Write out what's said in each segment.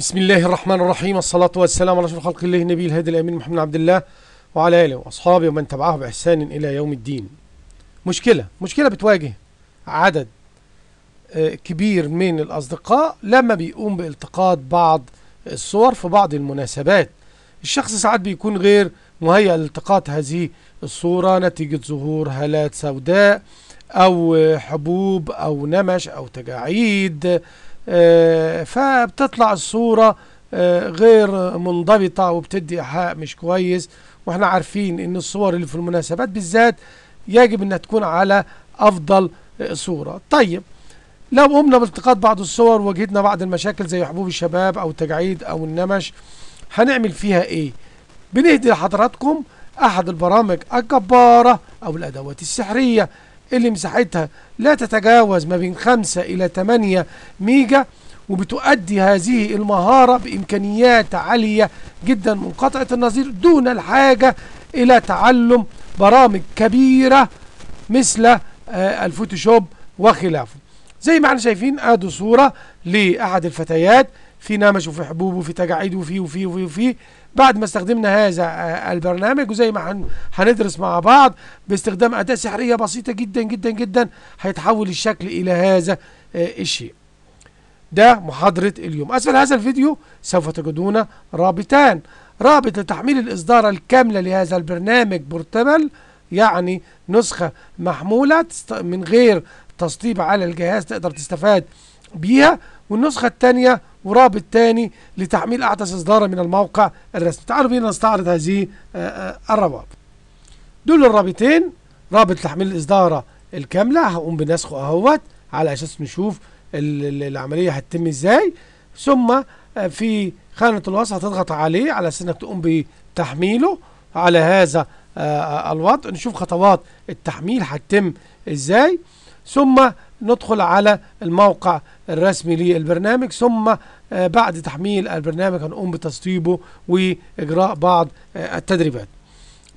بسم الله الرحمن الرحيم الصلاة والسلام على أشرف خلق الله النبي الهادي الأمين محمد عبد الله وعلى آله وأصحابه ومن تبعه بإحسان إلى يوم الدين مشكلة مشكلة بتواجه عدد آه، كبير من الأصدقاء لما بيقوم بالتقاط بعض الصور في بعض المناسبات الشخص ساعات بيكون غير مهيأ لالتقاط هذه الصورة نتيجة ظهور هالات سوداء أو حبوب أو نمش أو تجاعيد آه، فبتطلع الصورة آه، غير منضبطة وبتدي إيحاء مش كويس واحنا عارفين ان الصور اللي في المناسبات بالذات يجب انها تكون على افضل آه، صورة طيب لو قمنا بالتقاط بعض الصور وجدنا بعض المشاكل زي حبوب الشباب او التجاعيد او النمش هنعمل فيها ايه بنهدي لحضراتكم احد البرامج الجبارة او الادوات السحرية اللي مساحتها لا تتجاوز ما بين 5 إلى 8 ميجا وبتؤدي هذه المهارة بإمكانيات عالية جدا منقطعة النظير دون الحاجة إلى تعلم برامج كبيرة مثل آه، الفوتوشوب وخلافه زي ما احنا شايفين ادي صورة لأحد الفتيات في نمش وفي حبوب وفي تجاعيد وفي وفي وفي وفي بعد ما استخدمنا هذا آه، البرنامج وزي ما هندرس مع بعض باستخدام أداة سحرية بسيطة جدا جدا جدا هيتحول الشكل إلى هذا الشيء آه، ده محاضرة اليوم أسفل هذا الفيديو سوف تجدون رابطان رابط لتحميل الإصدار الكاملة لهذا البرنامج بورتبل يعني نسخة محمولة من غير تسطيب على الجهاز تقدر تستفاد بيها والنسخة الثانية ورابط ثاني لتحميل أحدث إصدار من الموقع الرسمي تعالوا بينا نستعرض هذه آه، آه، الروابط دول الرابطين رابط تحميل الإصدار الكاملة هقوم بنسخه أهوت على أساس نشوف العملية هتتم إزاي ثم آه، في خانة الوصف هتضغط عليه على أساس إنك تقوم بتحميله على هذا الوضع نشوف خطوات التحميل هتتم إزاي ثم ندخل على الموقع الرسمي للبرنامج ثم آه، بعد تحميل البرنامج هنقوم بتسطيبه وإجراء بعض آه، التدريبات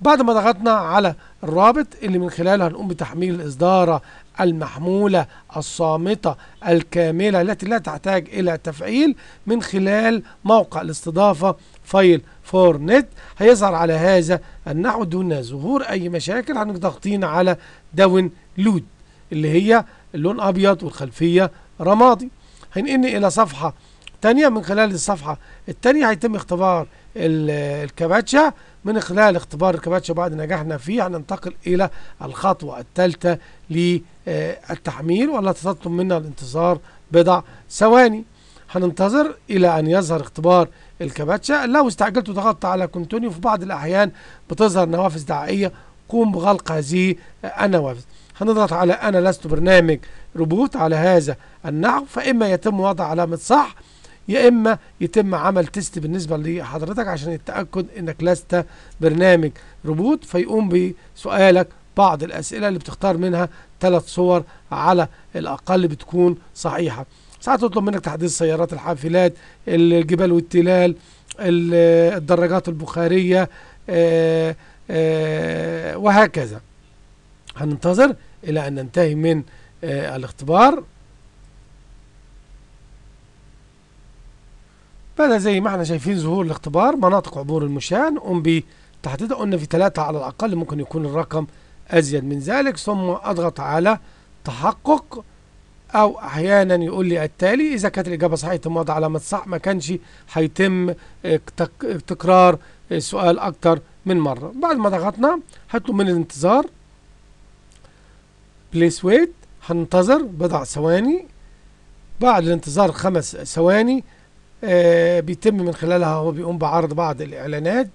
بعد ما ضغطنا على الرابط اللي من خلاله هنقوم بتحميل الإصدارة المحمولة الصامتة الكاملة التي لا تحتاج إلى تفعيل من خلال موقع الاستضافة فايل فور نت هيظهر على هذا النحو دون ظهور أي مشاكل هنضغطين على داون لود اللي هي اللون أبيض والخلفية رمادي هننقل إلى صفحة ثانيه من خلال الصفحة الثانيه هيتم اختبار الكباتشا من خلال اختبار الكباتشا بعد نجاحنا فيه هننتقل إلى الخطوة الثالثة للتحميل والتي تطلب منا الانتظار بضع ثواني هننتظر إلى أن يظهر اختبار الكباتشا لو استعجلت وضغطت على كونتينيو في بعض الأحيان بتظهر نوافذ دعائية قوم بغلق هذه النوافذ هنضغط على أنا لست برنامج روبوت على هذا النحو فإما يتم وضع علامة صح يا إما يتم عمل تيست بالنسبة لحضرتك عشان التأكد إنك لست برنامج روبوت فيقوم بسؤالك بعض الأسئلة اللي بتختار منها ثلاث صور على الأقل بتكون صحيحة ساعات تطلب منك تحديث سيارات الحافلات الجبال والتلال الدراجات البخارية آه، آه، وهكذا هننتظر إلى أن ننتهي من آه، الاختبار بدأ زي ما احنا شايفين ظهور الاختبار مناطق عبور المشاة نقوم بتحديدها قلنا في ثلاثة على الأقل ممكن يكون الرقم أزيد من ذلك ثم أضغط على تحقق أو أحيانا يقول لي التالي إذا كانت الإجابة صحيحة يتم وضع علامة صح ما كانش هيتم آه، تكرار السؤال آه، أكتر من مرة بعد ما ضغطنا هيطلب من الانتظار بليس ويت هننتظر بضع ثواني بعد الانتظار خمس ثواني آه بيتم من خلالها هو بيقوم بعرض بعض الإعلانات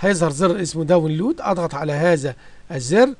هيظهر زر اسمه داون لود أضغط على هذا الزر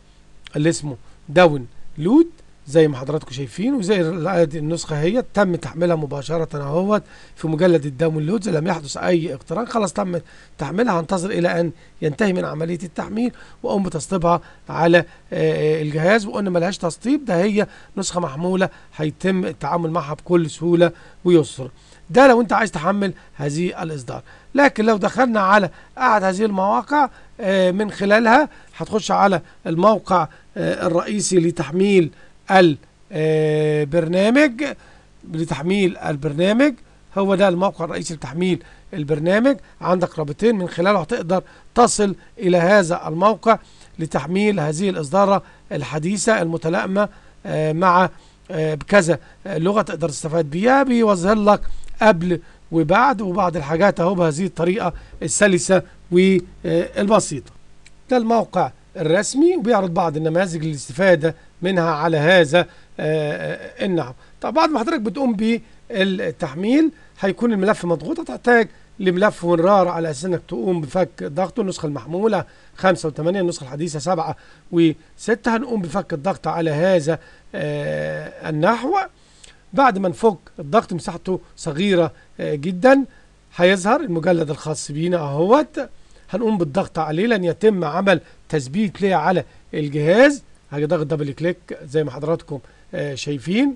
اللي اسمه داون لود زي ما حضراتكم شايفين وزي ادي النسخه هي تم تحميلها مباشره اهوت في مجلد الداونلودز لم يحدث اي اقتران خلاص تم تحميلها هنتظر الى ان ينتهي من عمليه التحميل واقوم بتسطيبها على آه، آه، الجهاز وقلنا ملهاش تسطيب ده هي نسخه محموله هيتم التعامل معها بكل سهوله ويسر ده لو انت عايز تحمل هذه الاصدار لكن لو دخلنا على احد هذه المواقع آه، من خلالها هتخش على الموقع الرئيسي لتحميل البرنامج لتحميل البرنامج هو ده الموقع الرئيسي لتحميل البرنامج عندك رابطين من خلاله هتقدر تصل إلى هذا الموقع لتحميل هذه الإصدارة الحديثة المتلائمة آه، مع آه، بكذا لغة تقدر تستفاد بيها بيظهر لك قبل وبعد وبعض الحاجات اهو بهذه الطريقة السلسة والبسيطة ده الموقع الرسمي وبيعرض بعض النماذج للاستفادة منها على هذا آه، آه، النحو طب بعد ما حضرتك بتقوم بالتحميل هيكون الملف مضغوط هتحتاج لملف ونرار على اساس انك تقوم بفك الضغط النسخه المحموله 5 و8 النسخه الحديثه 7 و6 هنقوم بفك الضغط على هذا آه النحو بعد ما نفك الضغط مساحته صغيره آه جدا هيظهر المجلد الخاص بينا اهوت هنقوم بالضغط عليه لن يتم عمل تثبيت ليه على الجهاز هاجي ضغط دبل كليك زي ما حضراتكم آه، شايفين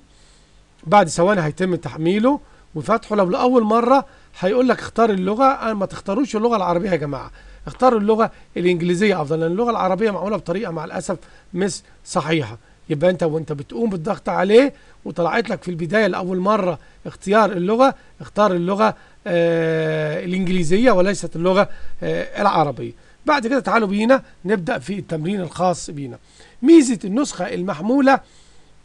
بعد ثواني هيتم تحميله وفتحه لو لاول مره هيقول لك اختار اللغه آه، ما تختاروش اللغه العربيه يا جماعه اختاروا اللغه الانجليزيه افضل لان اللغه العربيه معموله بطريقه مع الاسف مش صحيحه يبقى انت وانت بتقوم بالضغط عليه وطلعت لك في البدايه لاول مره اختيار اللغه اختار اللغه آه الانجليزيه وليست اللغه آه العربيه بعد كده تعالوا بينا نبدا في التمرين الخاص بينا ميزة النسخة المحمولة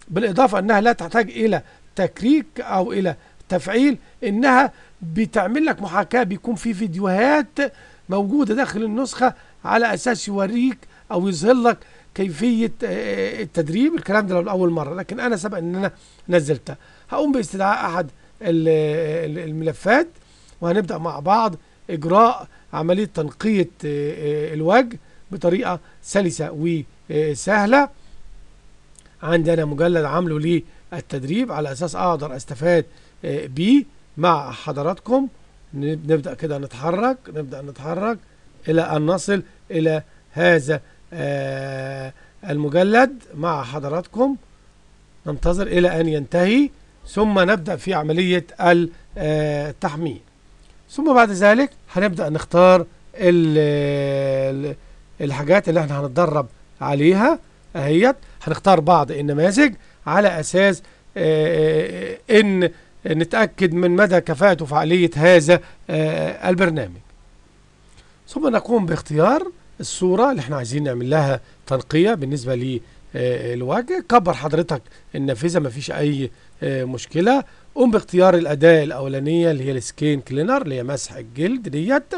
بالإضافة أنها لا تحتاج إلى تكريك أو إلى تفعيل إنها بتعمل لك محاكاة بيكون في فيديوهات موجودة داخل النسخة على أساس يوريك أو يظهر لك كيفية آه، آه، التدريب الكلام ده لأول مرة لكن أنا سبق إن أنا نزلتها هقوم باستدعاء أحد الملفات وهنبدأ مع بعض إجراء عملية تنقية آه، الوجه بطريقة سلسة وسهلة عندي أنا مجلد عامله للتدريب على أساس أقدر أستفاد آه، بيه مع حضراتكم نبدأ كده نتحرك نبدأ نتحرك إلى أن نصل إلى هذا آه، المجلد مع حضراتكم ننتظر إلى أن ينتهي ثم نبدأ في عملية آه، التحميل ثم بعد ذلك هنبدأ نختار ال الحاجات اللي احنا هنتدرب عليها اهيت هنختار بعض النماذج على اساس آه، آه، ان نتأكد من مدى كفاءة وفعالية هذا آه، البرنامج ثم نقوم باختيار الصورة اللي احنا عايزين نعمل لها تنقية بالنسبة للوجه كبر حضرتك النافذة مفيش اي مشكلة قوم باختيار الأداة الأولانية اللي هي السكين كلينر اللي هي مسح الجلد ديت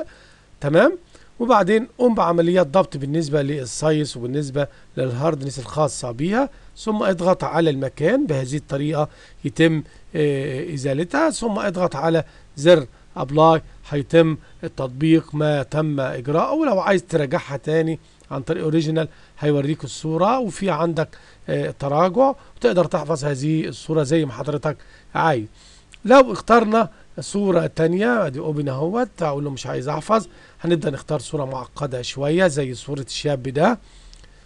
تمام وبعدين قم بعمليات ضبط بالنسبة للسايس وبالنسبة للهاردنس الخاصة بها ثم اضغط على المكان بهذه الطريقة يتم آه، إزالتها ثم اضغط على زر ابلاي هيتم التطبيق ما تم اجراءه ولو عايز تراجعها تاني عن طريق اوريجينال هيوريك الصوره وفي عندك آه، تراجع وتقدر تحفظ هذه الصوره زي ما حضرتك عايز لو اخترنا صورة تانية ادي اوبن اهوت اقول له مش عايز احفظ هنبدأ نختار صورة معقدة شوية زي صورة الشاب ده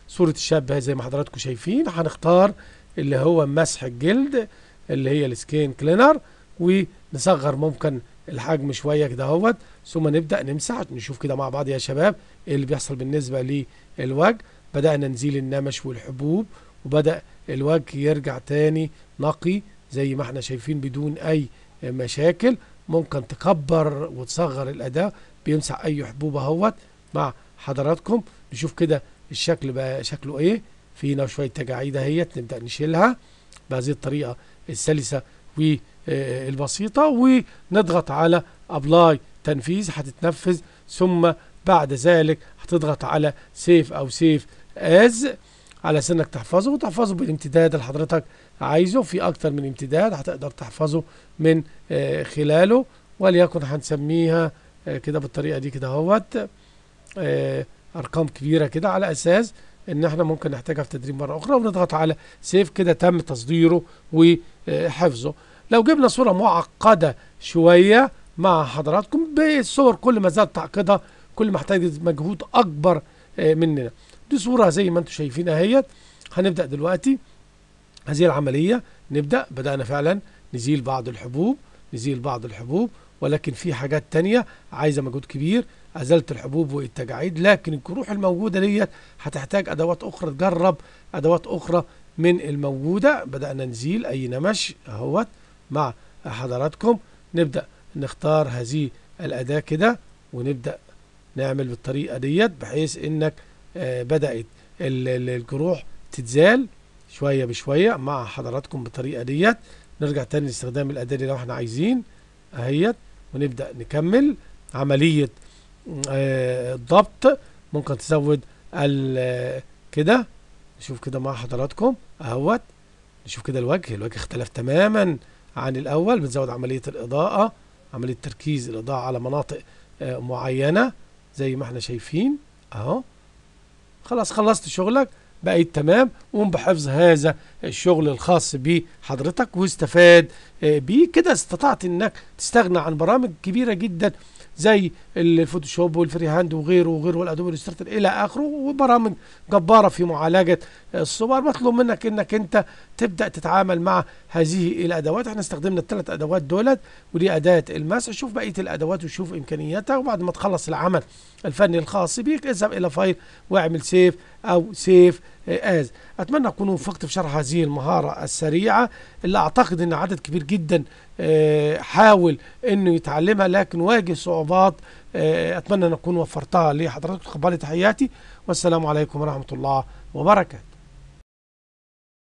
صورة الشاب زي ما حضراتكم شايفين هنختار اللي هو مسح الجلد اللي هي السكين كلينر ونصغر ممكن الحجم شوية كده اهوت ثم نبدأ نمسح نشوف كده مع بعض يا شباب ايه اللي بيحصل بالنسبة للوجه بدأنا نزيل النمش والحبوب وبدأ الوجه يرجع تاني نقي زي ما احنا شايفين بدون اي مشاكل ممكن تكبر وتصغر الأداة بيمسح أي حبوب اهوت مع حضراتكم نشوف كده الشكل بقى شكله إيه فينا شوية تجاعيد اهيت نبدأ نشيلها بهذه الطريقة السلسة والبسيطة ونضغط على أبلاي تنفيذ هتتنفذ ثم بعد ذلك هتضغط على سيف أو سيف از على سنك تحفظه وتحفظه بالامتداد لحضرتك عايزه في أكتر من امتداد هتقدر تحفظه من آه، خلاله وليكن هنسميها آه، كده بالطريقة دي كده اهوت آه، أرقام كبيرة كده على أساس ان احنا ممكن نحتاجها في تدريب مره اخرى ونضغط على سيف كده تم تصديره وحفظه لو جبنا صوره معقده شويه مع حضراتكم بالصور كل ما زاد تعقيدها كل ما احتاجت مجهود اكبر مننا دي صوره زي ما انتم شايفين اهيت هنبدا دلوقتي هذه العملية نبدأ بدأنا فعلا نزيل بعض الحبوب نزيل بعض الحبوب ولكن في حاجات تانية عايزة مجهود كبير أزلت الحبوب والتجاعيد لكن الجروح الموجودة ديت هتحتاج أدوات أخرى تجرب أدوات أخرى من الموجودة بدأنا نزيل أي نمش أهوت مع حضراتكم نبدأ نختار هذه الأداة كده ونبدأ نعمل بالطريقة ديت بحيث إنك آه، بدأت الجروح تتزال شوية بشوية مع حضراتكم بالطريقة ديت نرجع تاني لاستخدام الأداة لو احنا عايزين اهيت ونبدأ نكمل عملية آه، الضبط ممكن تزود آه، كده نشوف كده مع حضراتكم اهوت نشوف كده الوجه الوجه اختلف تماما عن الأول بنزود عملية الإضاءة عملية تركيز الإضاءة على مناطق آه، معينة زي ما احنا شايفين اهو خلاص خلصت شغلك بقيت تمام قوم بحفظ هذا الشغل الخاص بحضرتك واستفاد آه، بيه كده استطعت انك تستغنى عن برامج كبيرة جدا زي الفوتوشوب والفري هاند وغيره وغيره والادوبي السترتر الى اخره وبرامج جباره في معالجه الصور مطلوب منك انك انت تبدا تتعامل مع هذه الادوات احنا استخدمنا الثلاث ادوات دولت ودي اداه المسح شوف بقيه الادوات وشوف امكانياتها وبعد ما تخلص العمل الفني الخاص بيك اذهب الى فايل واعمل سيف او سيف آز أتمنى أكون وفقت في شرح هذه المهارة السريعة اللي أعتقد أن عدد كبير جدا آه، حاول أنه يتعلمها لكن واجه صعوبات آه، أتمنى أن أكون وفرتها لحضرتك تقبلي تحياتي والسلام عليكم ورحمة الله وبركاته